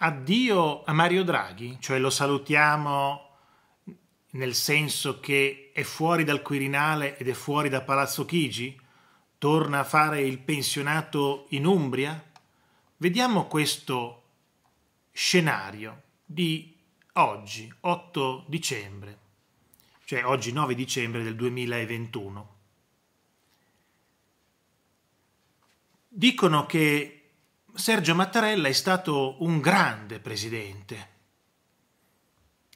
addio a Mario Draghi, cioè lo salutiamo nel senso che è fuori dal Quirinale ed è fuori da Palazzo Chigi? Torna a fare il pensionato in Umbria? Vediamo questo scenario di oggi, 8 dicembre, cioè oggi 9 dicembre del 2021. Dicono che Sergio Mattarella è stato un grande presidente.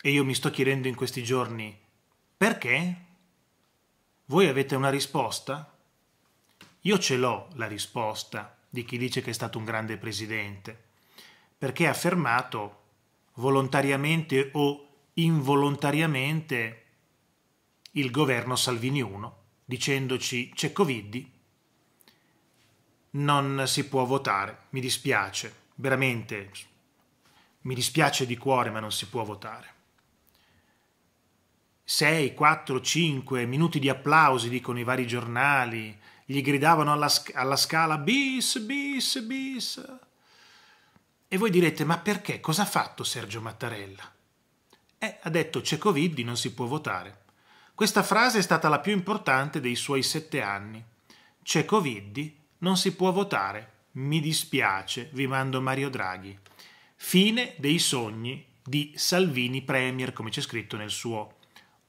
E io mi sto chiedendo in questi giorni perché? Voi avete una risposta? Io ce l'ho la risposta di chi dice che è stato un grande presidente, perché ha affermato volontariamente o involontariamente il governo Salvini 1, dicendoci c'è Ceccovidi non si può votare. Mi dispiace, veramente, mi dispiace di cuore, ma non si può votare. 6, 4, 5 minuti di applausi, dicono i vari giornali, gli gridavano alla, alla scala bis, bis, bis. E voi direte, ma perché? Cosa ha fatto Sergio Mattarella? Eh, ha detto c'è Covid, non si può votare. Questa frase è stata la più importante dei suoi sette anni. C'è Covid, non si può votare. Mi dispiace, vi mando Mario Draghi. Fine dei sogni di Salvini Premier, come c'è scritto nel suo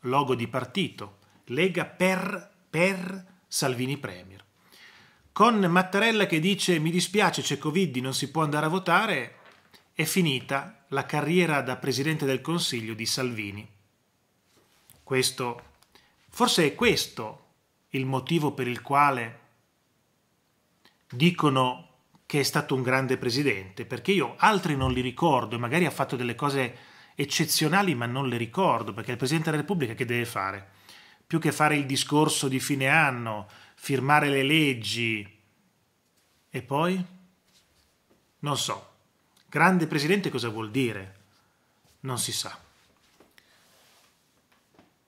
logo di partito. Lega per, per Salvini Premier. Con Mattarella che dice mi dispiace c'è Covid, non si può andare a votare, è finita la carriera da Presidente del Consiglio di Salvini. Questo, forse è questo il motivo per il quale dicono che è stato un grande presidente, perché io altri non li ricordo e magari ha fatto delle cose eccezionali ma non le ricordo, perché il Presidente della Repubblica che deve fare? Più che fare il discorso di fine anno, firmare le leggi e poi? Non so. Grande Presidente cosa vuol dire? Non si sa.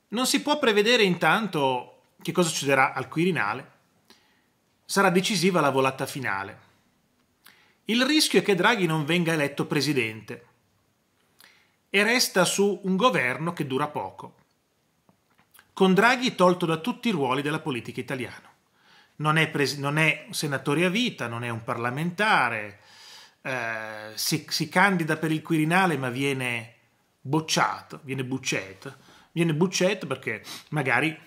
Non si può prevedere intanto che cosa succederà al Quirinale, sarà decisiva la volata finale. Il rischio è che Draghi non venga eletto presidente e resta su un governo che dura poco. Con Draghi tolto da tutti i ruoli della politica italiana. Non è, non è senatore a vita, non è un parlamentare, eh, si, si, candida per il Quirinale ma viene bocciato, viene buccetto. Viene buccetto perché magari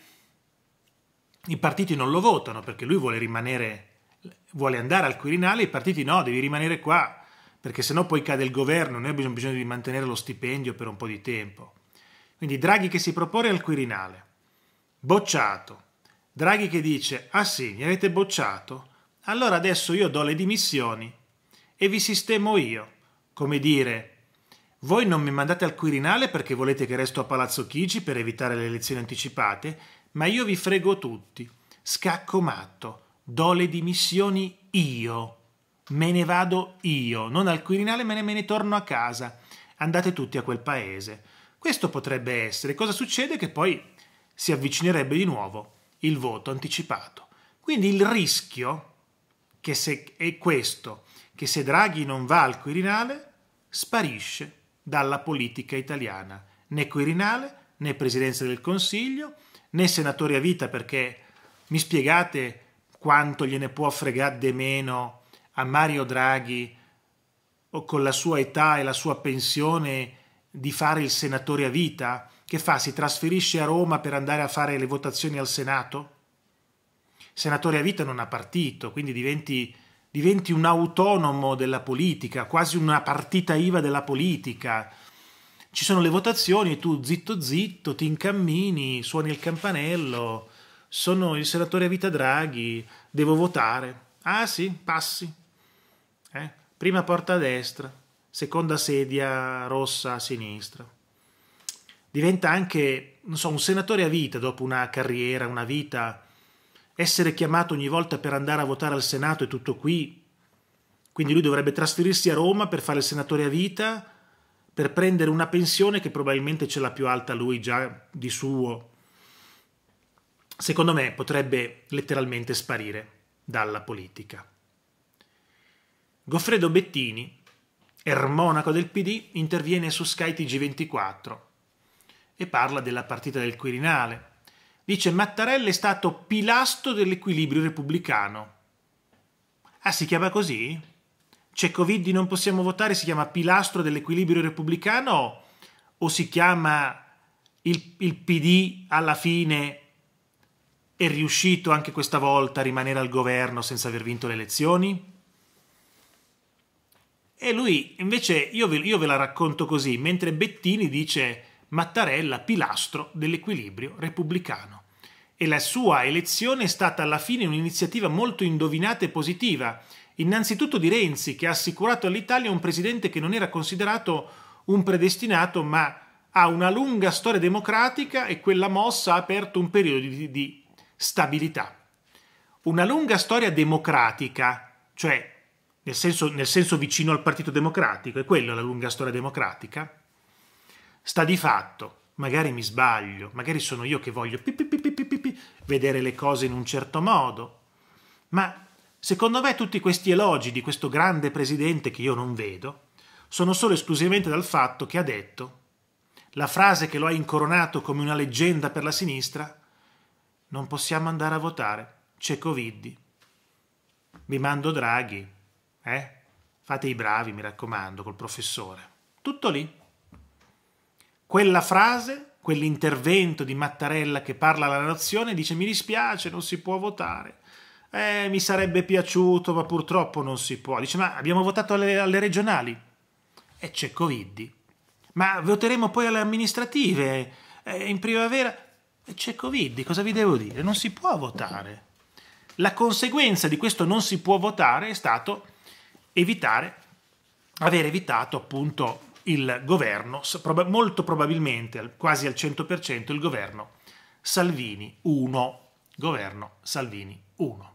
i partiti non lo votano perché lui vuole rimanere, vuole andare al Quirinale, i partiti no, devi rimanere qua perché sennò poi cade il governo, noi abbiamo bisogno di mantenere lo stipendio per un po' di tempo. Quindi Draghi che si propone al Quirinale, bocciato. Draghi che dice, ah sì, mi avete bocciato, allora adesso io do le dimissioni e vi sistemo io. Come dire, voi non mi mandate al Quirinale perché volete che resto a Palazzo Chigi per evitare le elezioni anticipate, ma io vi frego tutti. Scacco matto, do le dimissioni io. Me ne vado io, non al Quirinale, me ne, me ne torno a casa. Andate tutti a quel paese. Questo potrebbe essere. Cosa succede? Che poi si avvicinerebbe di nuovo il voto anticipato. Quindi il rischio che se, è questo, che se Draghi non va al Quirinale, sparisce dalla politica italiana, né Quirinale né Presidenza del Consiglio né senatori a vita perché mi spiegate quanto gliene può fregare de meno a Mario Draghi o con la sua età e la sua pensione di fare il senatore a vita? Che fa? Si trasferisce a Roma per andare a fare le votazioni al Senato? Senatore a vita non ha partito, quindi diventi, diventi un autonomo della politica, quasi una partita IVA della politica ci sono le votazioni e tu zitto zitto ti incammini, suoni il campanello, sono il senatore a vita Draghi, devo votare. Ah sì, passi. Eh? Prima porta a destra, seconda sedia rossa a sinistra. Diventa anche, non so, un senatore a vita dopo una carriera, una vita. Essere chiamato ogni volta per andare a votare al Senato è tutto qui. Quindi lui dovrebbe trasferirsi a Roma per fare il senatore a vita, per prendere una pensione che probabilmente ce l'ha più alta lui già di suo. Secondo me potrebbe letteralmente sparire dalla politica. Goffredo Bettini, er del PD, interviene su Sky TG24 e parla della partita del Quirinale. Dice Mattarella è stato pilastro dell'equilibrio repubblicano. Ah, si chiama così? c'è Covid non possiamo votare, si chiama pilastro dell'equilibrio repubblicano o si chiama il, il PD alla fine è riuscito anche questa volta a rimanere al governo senza aver vinto le elezioni? E lui invece, io ve, io ve, la racconto così, mentre Bettini dice Mattarella pilastro dell'equilibrio repubblicano. E la sua elezione è stata alla fine un'iniziativa molto indovinata e positiva, Innanzitutto di Renzi, che ha assicurato all'Italia un presidente che non era considerato un predestinato, ma ha una lunga storia democratica e quella mossa ha aperto un periodo di, di stabilità. Una lunga storia democratica, cioè nel senso, nel senso, vicino al Partito Democratico, è quella la lunga storia democratica, sta di fatto, magari mi sbaglio, magari sono io che voglio pi pi pi vedere le cose in un certo modo, ma Secondo me tutti questi elogi di questo grande presidente che io non vedo sono solo esclusivamente dal fatto che ha detto la frase che lo ha incoronato come una leggenda per la sinistra non possiamo andare a votare, c'è Covid. Vi mando Draghi, eh? Fate i bravi, mi raccomando, col professore. Tutto lì. Quella frase, quell'intervento di Mattarella che parla alla nazione dice mi dispiace, non si può votare eh, mi sarebbe piaciuto, ma purtroppo non si può. Dice, ma abbiamo votato alle, alle regionali. E c'è Covid. Ma voteremo poi alle amministrative eh, in primavera. E c'è Covid, cosa vi devo dire? Non si può votare. La conseguenza di questo non si può votare è stato evitare, aver evitato appunto il governo, molto probabilmente, quasi al 100%, il governo Salvini 1. Governo Salvini 1.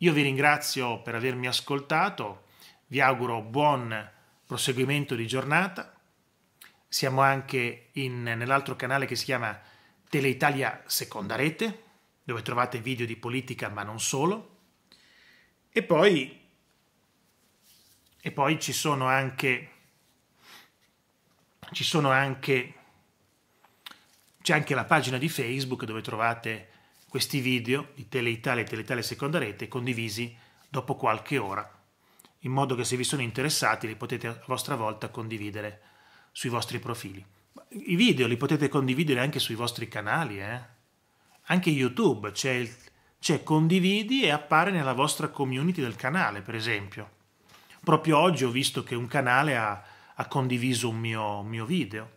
Io vi ringrazio per avermi ascoltato, vi auguro buon proseguimento di giornata. Siamo anche in, nell'altro canale che si chiama Teleitalia Seconda Rete, dove trovate video di politica ma non solo. E poi, e poi ci sono anche, ci sono anche, c'è anche la pagina di Facebook dove trovate questi video di Tele Italia e Tele Italia Seconda Rete condivisi dopo qualche ora, in modo che se vi sono interessati li potete a vostra volta condividere sui vostri profili. I video li potete condividere anche sui vostri canali, eh? anche YouTube c'è, c'è condividi e appare nella vostra community del canale, per esempio. Proprio oggi ho visto che un canale ha, ha condiviso un mio, un mio video